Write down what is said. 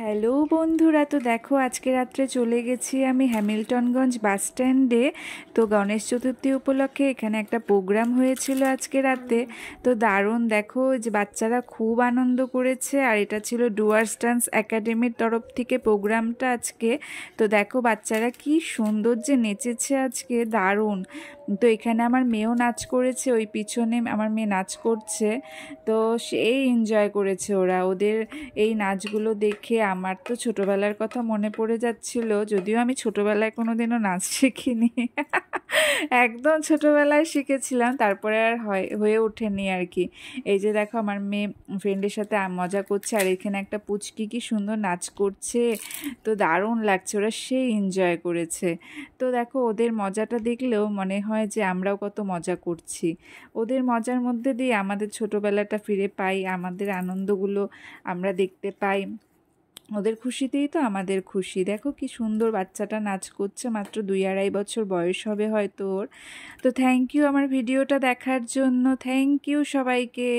hello বন্ধুরা তো দেখো আজকে রাত্রে চলে গেছি আমি হ্যামিল্টনগঞ্জ বাস স্ট্যান্ডে তো গণেশ চতুর্থী উপলক্ষে এখানে একটা প্রোগ্রাম হয়েছিল আজকে রাতে তো দারুণ দেখো যে বাচ্চারা খুব আনন্দ করেছে আর এটা ছিল ডুয়ার্স ডান্স একাডেমির তরফ থেকে প্রোগ্রামটা আজকে তো দেখো বাচ্চারা কি সুন্দর যে নেচেছে আজকে দারুণ তো এখানে আমার মেয়েও নাচ করেছে ওই পিছনে আমার মেয়ে নাচ করছে তো সেই এনজয় করেছে ওরা ওদের এই নাচগুলো দেখে আমার তো ছোটোবেলার কথা মনে পড়ে যাচ্ছিল যদিও আমি ছোটোবেলায় কোনো দিনও নাচ শিখিনি একদম ছোটোবেলায় শিখেছিলাম তারপরে আর হয় হয়ে ওঠেনি আর কি এই যে দেখো আমার মেয়ে ফ্রেন্ডের সাথে মজা করছে আর এখানে একটা পুচকি কি সুন্দর নাচ করছে তো দারুণ লাগছে ওরা সেই এনজয় করেছে তো দেখো ওদের মজাটা দেখলেও মনে হয় যে আমরাও কত মজা করছি ওদের মজার মধ্যে দিয়ে আমাদের ছোটোবেলাটা ফিরে পাই আমাদের আনন্দগুলো আমরা দেখতে পাই ওদের খুশিতেই তো আমাদের খুশি দেখো কি সুন্দর বাচ্চাটা নাচ করছে মাত্র দুই আড়াই বছর বয়স হবে হয়তো ওর তো থ্যাংক ইউ আমার ভিডিওটা দেখার জন্য থ্যাংক ইউ সবাইকে